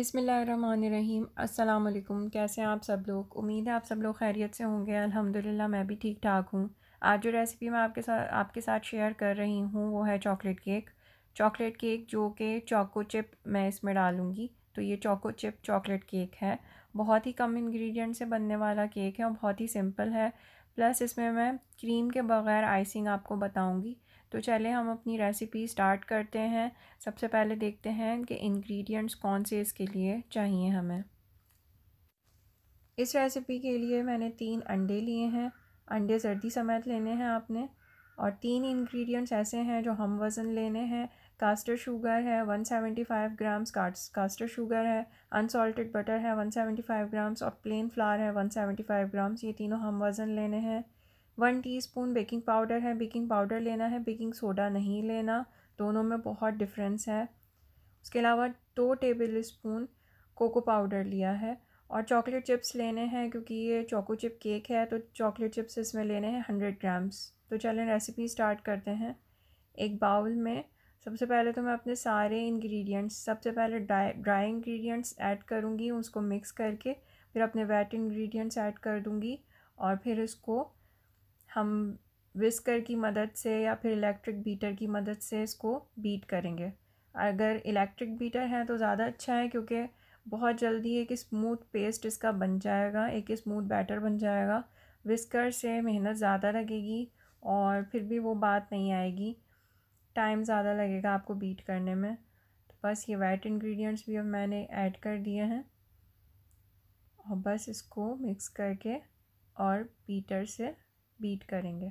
बिसमीम् अल्लाम कैसे हैं आप सब लोग उम्मीद है आप सब लोग खैरियत से होंगे अल्हम्दुलिल्लाह मैं भी ठीक ठाक हूँ आज जो रेसिपी मैं आपके साथ आपके साथ शेयर कर रही हूँ वो है चॉकलेट केक चॉकलेट केक जो कि चॉको चिप मैं इसमें डालूँगी तो ये चॉको चिप चॉकलेट केक है बहुत ही कम इन्ग्रीडियंट से बनने वाला केक है और बहुत ही सिंपल है प्लस इसमें मैं क्रीम के बग़ैर आइसिंग आपको बताऊँगी तो चले हम अपनी रेसिपी स्टार्ट करते हैं सबसे पहले देखते हैं कि इंग्रेडिएंट्स कौन से इसके लिए चाहिए हमें इस रेसिपी के लिए मैंने तीन अंडे लिए हैं अंडे सर्दी समेत लेने हैं आपने और तीन इंग्रेडिएंट्स ऐसे हैं जो हम वज़न लेने हैं कास्टर शुगर है 175 ग्राम्स कास्टर शुगर है अनसॉल्टेड बटर है 175 ग्राम्स और प्लेन फ्लावर है 175 ग्राम्स ये तीनों हम वज़न लेने हैं वन टीस्पून बेकिंग पाउडर है बेकिंग पाउडर लेना है बेकिंग सोडा नहीं लेना दोनों में बहुत डिफरेंस है उसके अलावा दो टेबल स्पून कोको पाउडर लिया है और चॉकलेट चिप्स लेने हैं क्योंकि ये चोको चिप केक है तो चॉकलेट चिप्स इसमें लेने हैं हंड्रेड ग्राम्स तो चलें रेसिपी स्टार्ट करते हैं एक बाउल में सबसे पहले तो मैं अपने सारे इंग्रेडिएंट्स सबसे पहले ड्राई ड्राई इंग्रेडिएंट्स ऐड करूँगी उसको मिक्स करके फिर अपने वेट इंग्रेडिएंट्स ऐड कर दूँगी और फिर उसको हम विस्कर की मदद से या फिर इलेक्ट्रिक बीटर की मदद से इसको बीट करेंगे अगर इलेक्ट्रिक बीटर है तो ज़्यादा अच्छा है क्योंकि बहुत जल्दी एक स्मूथ पेस्ट इसका बन जाएगा एक स्मूथ बैटर बन जाएगा विस्कर से मेहनत ज़्यादा लगेगी और फिर भी वो बात नहीं आएगी टाइम ज़्यादा लगेगा आपको बीट करने में तो बस ये वाइट इन्ग्रीडियंट्स भी अब मैंने ऐड कर दिए हैं और बस इसको मिक्स करके और बीटर से बीट करेंगे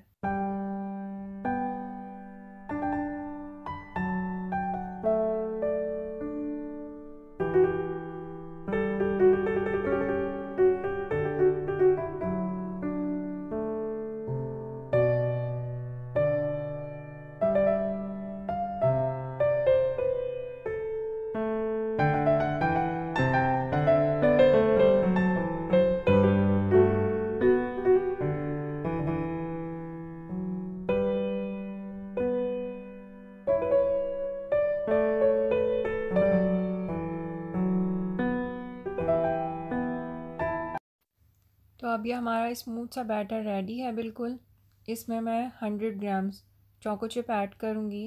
गया हमारा स्मूथ सा बैटर रेडी है बिल्कुल इसमें मैं hundred grams choco chip add करूँगी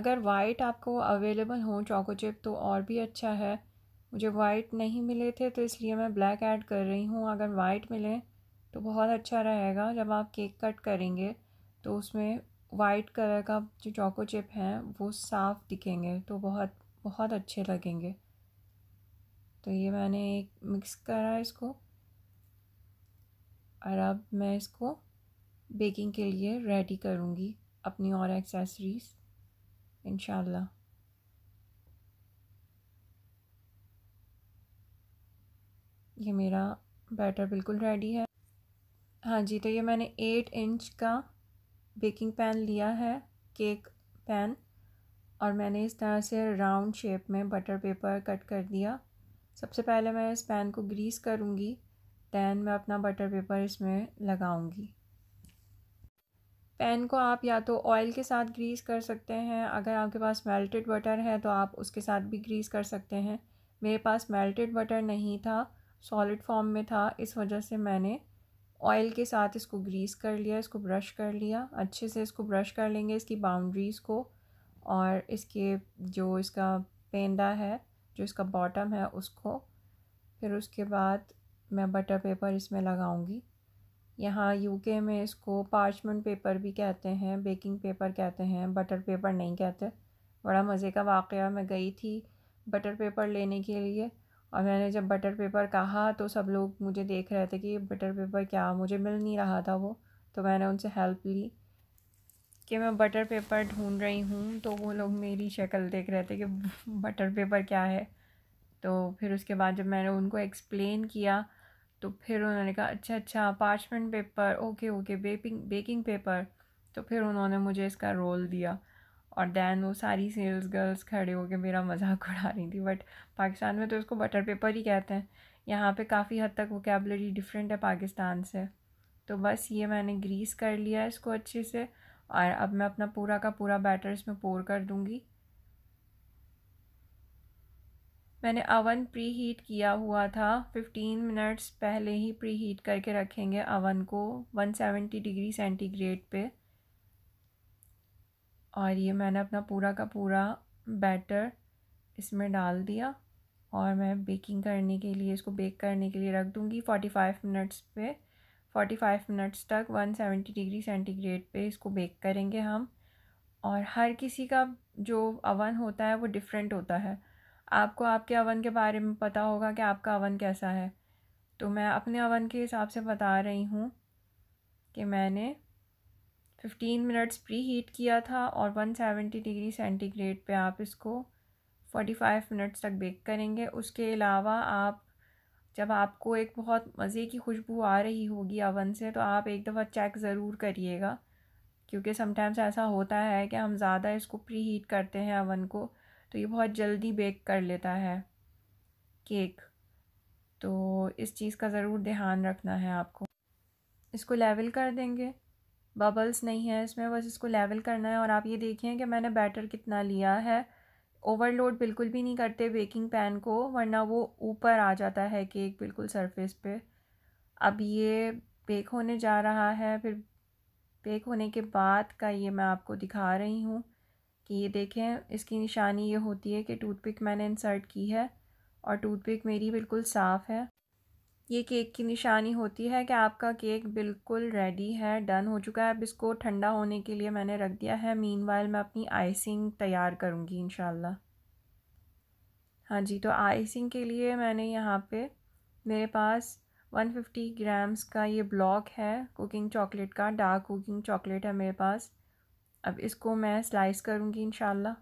अगर वाइट आपको अवेलेबल हो चोको चिप तो और भी अच्छा है मुझे वाइट नहीं मिले थे तो इसलिए मैं ब्लैक ऐड कर रही हूँ अगर वाइट मिले तो बहुत अच्छा रहेगा जब आप केक कट करेंगे तो उसमें वाइट कलर का जो चोको चिप हैं वो साफ़ दिखेंगे तो बहुत बहुत अच्छे लगेंगे तो ये मैंने एक मिक्स करा इसको और अब मैं इसको बेकिंग के लिए रेडी करूँगी अपनी और एक्सेसरीज़ इन ये मेरा बैटर बिल्कुल रेडी है हाँ जी तो ये मैंने एट इंच का बेकिंग पैन लिया है केक पैन और मैंने इस तरह से राउंड शेप में बटर पेपर कट कर दिया सबसे पहले मैं इस पैन को ग्रीस करूँगी दैन मैं अपना बटर पेपर इसमें लगाऊंगी पैन को आप या तो ऑयल के साथ ग्रीस कर सकते हैं अगर आपके पास मेल्टेड बटर है तो आप उसके साथ भी ग्रीस कर सकते हैं मेरे पास मेल्टेड बटर नहीं था सॉलिड फॉर्म में था इस वजह से मैंने ऑयल के साथ इसको ग्रीस कर लिया इसको ब्रश कर लिया अच्छे से इसको ब्रश कर लेंगे इसकी बाउंड्रीज़ को और इसके जो इसका पेंदा है जो इसका बॉटम है उसको फिर उसके बाद मैं बटर पेपर इसमें लगाऊंगी यहाँ यूके में इसको पार्चमेंट पेपर भी कहते हैं बेकिंग पेपर कहते हैं बटर पेपर नहीं कहते बड़ा मज़े का वाक़ मैं गई थी बटर पेपर लेने के लिए और मैंने जब बटर पेपर कहा तो सब लोग मुझे देख रहे थे कि बटर पेपर क्या मुझे मिल नहीं रहा था वो तो मैंने उनसे हेल्प ली कि मैं बटर पेपर ढूंढ रही हूँ तो वो लोग मेरी शक्ल देख रहे थे कि बटर पेपर क्या है तो फिर उसके बाद जब मैंने उनको एक्सप्लेन किया तो फिर उन्होंने कहा अच्छा अच्छा parchment paper okay okay baking baking paper तो फिर उन्होंने मुझे इसका रोल दिया और दैन वो सारी सेल्स गर्ल्स खड़े होकर मेरा मजाक उड़ा रही थी बट पाकिस्तान में तो इसको बटर पेपर ही कहते हैं यहाँ पे काफ़ी हद तक वोकेबलरी डिफरेंट है पाकिस्तान से तो बस ये मैंने ग्रीस कर लिया है इसको अच्छे से और अब मैं अपना पूरा का पूरा बैटर इसमें पोर कर दूँगी मैंने अवन प्री हीट किया हुआ था फिफ्टीन मिनट्स पहले ही प्री हीट करके रखेंगे अवन को वन सेवेंटी डिग्री सेंटीग्रेड पे और ये मैंने अपना पूरा का पूरा बैटर इसमें डाल दिया और मैं बेकिंग करने के लिए इसको बेक करने के लिए रख दूँगी 45 फाइव मिनट्स पे 45 फाइव मिनट्स तक वन सेवेंटी डिग्री सेंटीग्रेड पे इसको बेक करेंगे हम और हर किसी का जो अवन होता है वो डिफरेंट होता है आपको आपके अवन के बारे में पता होगा कि आपका अवन कैसा है तो मैं अपने अवन के हिसाब से बता रही हूँ कि मैंने फिफ्टीन मिनट्स प्री हीट किया था और वन सेवेंटी डिग्री सेंटीग्रेड पे आप इसको फोटी फाइव मिनट्स तक बेक करेंगे उसके अलावा आप जब आपको एक बहुत मज़े की खुशबू आ रही होगी अवन से तो आप एक दफ़ा चेक ज़रूर करिएगा क्योंकि समटाइम्स ऐसा होता है कि हम ज़्यादा इसको प्री हीट करते हैं अवन को तो ये बहुत जल्दी बेक कर लेता है केक तो इस चीज़ का ज़रूर ध्यान रखना है आपको इसको लेवल कर देंगे बबल्स नहीं है इसमें बस इसको लेवल करना है और आप ये देखें कि मैंने बैटर कितना लिया है ओवरलोड बिल्कुल भी नहीं करते बेकिंग पैन को वरना वो ऊपर आ जाता है केक बिल्कुल सरफेस पे अब ये बेक होने जा रहा है फिर बेक होने के बाद का ये मैं आपको दिखा रही हूँ कि ये देखें इसकी निशानी ये होती है कि टूथपिक मैंने इंसर्ट की है और टूथपिक मेरी बिल्कुल साफ़ है ये केक की निशानी होती है कि आपका केक बिल्कुल रेडी है डन हो चुका है अब इसको ठंडा होने के लिए मैंने रख दिया है मीन मैं अपनी आइसिंग तैयार करूँगी इन हाँ जी तो आइसिंग के लिए मैंने यहाँ पे मेरे पास 150 ग्राम्स का ये ब्लॉक है कुकिंग चॉकलेट का डार्क कुकिंग चॉकलेट है मेरे पास अब इसको मैं स्लाइस करूँगी इनशाला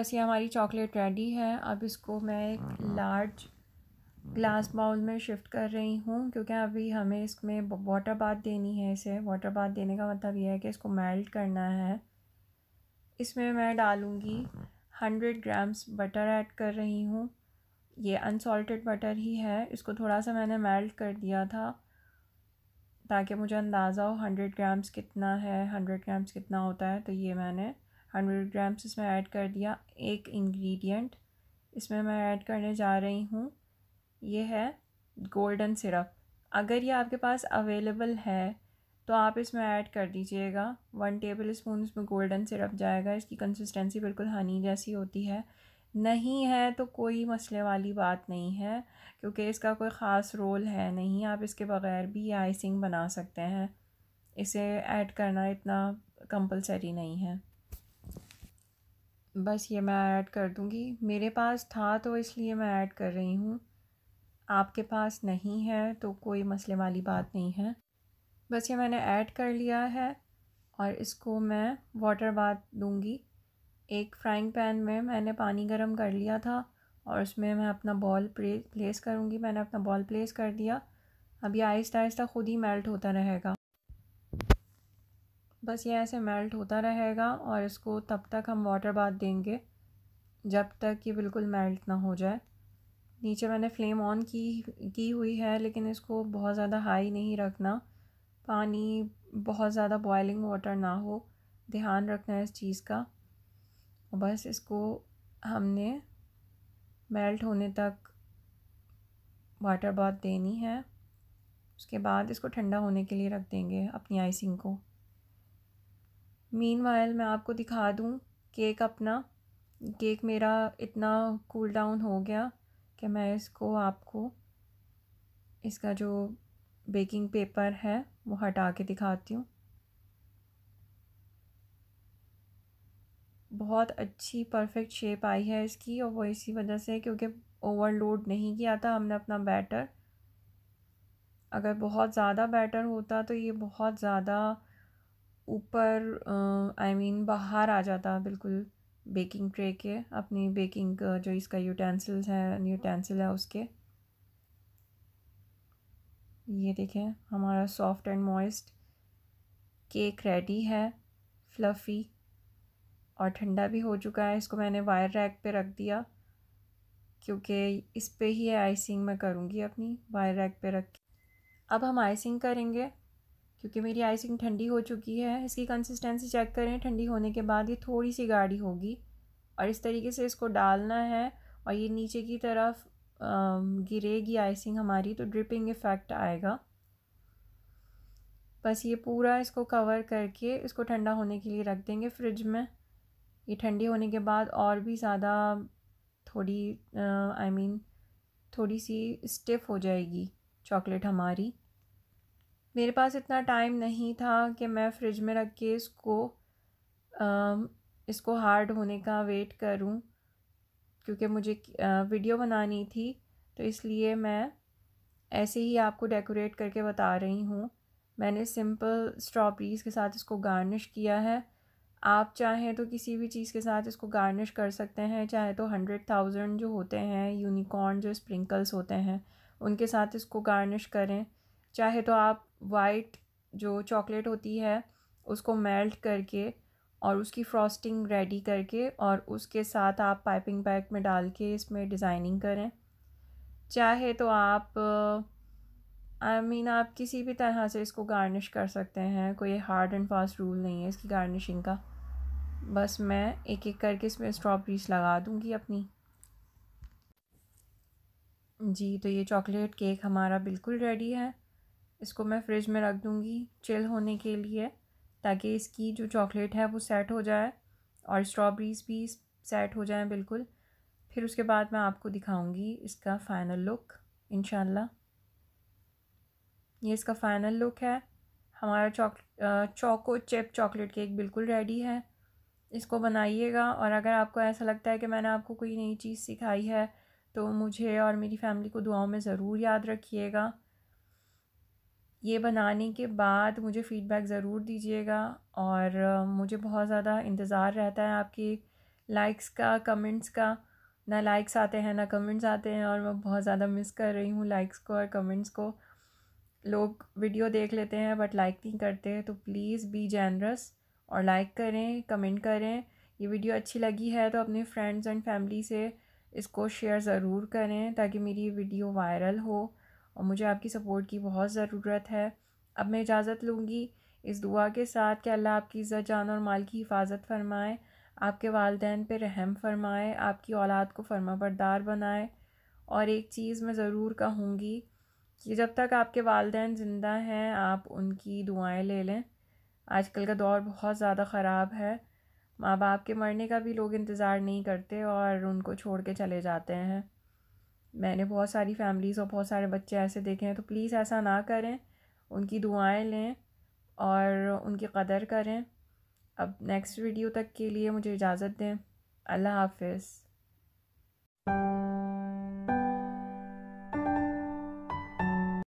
बस ये हमारी चॉकलेट रेडी है अब इसको मैं एक हाँ, हाँ। लार्ज हाँ। ग्लास बाउल में शिफ्ट कर रही हूँ क्योंकि अभी हमें इसमें वाटर बाथ देनी है इसे वाटर बाथ देने का मतलब यह है कि इसको मेल्ट करना है इसमें मैं डालूँगी हंड्रेड ग्राम्स बटर ऐड कर रही हूँ ये अनसॉल्टेड बटर ही है इसको थोड़ा सा मैंने मेल्ट कर दिया था ताकि मुझे अंदाज़ा हो हंड्रेड ग्राम्स कितना है हंड्रेड ग्राम्स कितना होता है तो ये मैंने हंड्रेड ग्राम्स इसमें ऐड कर दिया एक इंग्रेडिएंट इसमें मैं ऐड करने जा रही हूँ ये है गोल्डन सिरप अगर ये आपके पास अवेलेबल है तो आप इसमें ऐड कर दीजिएगा वन टेबल स्पून इसमें गोल्डन सिरप जाएगा इसकी कंसिस्टेंसी बिल्कुल हनी जैसी होती है नहीं है तो कोई मसले वाली बात नहीं है क्योंकि इसका कोई ख़ास रोल है नहीं आप इसके बग़ैर भी आइसिंग बना सकते हैं इसे ऐड करना इतना कंपलसरी नहीं है बस ये मैं ऐड कर दूँगी मेरे पास था तो इसलिए मैं ऐड कर रही हूँ आपके पास नहीं है तो कोई मसले वाली बात नहीं है बस ये मैंने ऐड कर लिया है और इसको मैं वाटर बाथ दूँगी एक फ्राइंग पैन में मैंने पानी गर्म कर लिया था और उसमें मैं अपना बॉल प्ले प्लेस करूँगी मैंने अपना बॉल प्लेस कर दिया अब ये आहिस्ता आहिस्ता ख़ुद ही मेल्ट होता रहेगा बस ये ऐसे मेल्ट होता रहेगा और इसको तब तक हम वाटर बाथ देंगे जब तक ये बिल्कुल मेल्ट ना हो जाए नीचे मैंने फ्लेम ऑन की की हुई है लेकिन इसको बहुत ज़्यादा हाई नहीं रखना पानी बहुत ज़्यादा बॉयलिंग वाटर ना हो ध्यान रखना है इस चीज़ का बस इसको हमने मेल्ट होने तक वाटर बाथ देनी है उसके बाद इसको ठंडा होने के लिए रख देंगे अपनी आइसिंग को मीन वायल मैं आपको दिखा दूँ केक अपना केक मेरा इतना कूल डाउन हो गया कि मैं इसको आपको इसका जो बेकिंग पेपर है वो हटा के दिखाती हूँ बहुत अच्छी परफेक्ट शेप आई है इसकी और वो इसी वजह से क्योंकि ओवरलोड नहीं किया था हमने अपना बैटर अगर बहुत ज़्यादा बैटर होता तो ये बहुत ज़्यादा ऊपर आई मीन बाहर आ जाता बिल्कुल बेकिंग ट्रे के अपनी बेकिंग जो इसका यूटेंसिल्स है यूटेंसिल है उसके ये देखें हमारा soft and moist cake ready है फ्लफ़ी और ठंडा भी हो चुका है इसको मैंने वायर रैक पे रख दिया क्योंकि इस पे ही आइसिंग मैं करूँगी अपनी वायर रैक पे रख के अब हम आइसिंग करेंगे क्योंकि मेरी आइसिंग ठंडी हो चुकी है इसकी कंसिस्टेंसी चेक करें ठंडी होने के बाद ये थोड़ी सी गाढ़ी होगी और इस तरीके से इसको डालना है और ये नीचे की तरफ गिरेगी आइसिंग हमारी तो ड्रिपिंग इफ़ेक्ट आएगा बस ये पूरा इसको कवर करके इसको ठंडा होने के लिए रख देंगे फ्रिज में ये ठंडी होने के बाद और भी ज़्यादा थोड़ी आई मीन mean, थोड़ी सी स्टिफ हो जाएगी चॉकलेट हमारी मेरे पास इतना टाइम नहीं था कि मैं फ्रिज में रख के इसको इसको हार्ड होने का वेट करूं क्योंकि मुझे वीडियो बनानी थी तो इसलिए मैं ऐसे ही आपको डेकोरेट करके बता रही हूँ मैंने सिंपल स्ट्रॉबेरीज़ के साथ इसको गार्निश किया है आप चाहें तो किसी भी चीज़ के साथ इसको गार्निश कर सकते हैं चाहे तो हंड्रेड थाउजेंड जो होते हैं यूनिकॉर्न जो स्प्रिंकल्स होते हैं उनके साथ इसको गार्निश करें चाहे तो आप वाइट जो चॉकलेट होती है उसको मेल्ट करके और उसकी फ्रॉस्टिंग रेडी करके और उसके साथ आप पाइपिंग बैग में डाल के इसमें डिज़ाइनिंग करें चाहे तो आप आई I मीन mean, आप किसी भी तरह से इसको गार्निश कर सकते हैं कोई हार्ड एंड फास्ट रूल नहीं है इसकी गार्निशिंग का बस मैं एक एक करके इसमें स्ट्रॉबेरीज लगा दूँगी अपनी जी तो ये चॉकलेट केक हमारा बिल्कुल रेडी है इसको मैं फ्रिज में रख दूँगी चिल होने के लिए ताकि इसकी जो चॉकलेट है वो सेट हो जाए और स्ट्रॉबेरीज़ भी सेट हो जाएँ बिल्कुल फिर उसके बाद मैं आपको दिखाऊंगी इसका फ़ाइनल लुक इन ये इसका फ़ाइनल लुक है हमारा choc choco chip chocolate cake बिल्कुल रेडी है इसको बनाइएगा और अगर आपको ऐसा लगता है कि मैंने आपको कोई नई चीज़ सिखाई है तो मुझे और मेरी फैमिली को दुआओं में ज़रूर याद रखिएगा ये बनाने के बाद मुझे फ़ीडबैक ज़रूर दीजिएगा और मुझे बहुत ज़्यादा इंतज़ार रहता है आपकी लाइक्स का कमेंट्स का ना लाइक्स आते हैं ना कमेंट्स आते हैं और मैं बहुत ज़्यादा मिस कर रही हूँ लाइक्स को और कमेंट्स को लोग वीडियो देख लेते हैं बट लाइक नहीं करते तो प्लीज़ बी जैनरस और लाइक करें कमेंट करें ये वीडियो अच्छी लगी है तो अपने फ्रेंड्स एंड फैमिली से इसको शेयर ज़रूर करें ताकि मेरी वीडियो वायरल हो और मुझे आपकी सपोर्ट की बहुत ज़रूरत है अब मैं इजाज़त लूँगी इस दुआ के साथ कि अल्लाह आपकी इज़्ज़त जान और माल की हिफाजत फरमाए आपके वालदेन पे रहम फरमाए आपकी औलाद को फरमा बरदार बनाए और एक चीज़ मैं ज़रूर कहूँगी कि जब तक आपके वालदेन ज़िंदा हैं आप उनकी दुआएं ले लें आजकल का दौर बहुत ज़्यादा ख़राब है माँ बाप के मरने का भी लोग इंतज़ार नहीं करते और उनको छोड़ के चले जाते हैं मैंने बहुत सारी फैमिलीज़ और बहुत सारे बच्चे ऐसे देखे हैं तो प्लीज़ ऐसा ना करें उनकी दुआएं लें और उनकी कदर करें अब नेक्स्ट वीडियो तक के लिए मुझे इजाज़त दें अल्लाह हाफिज़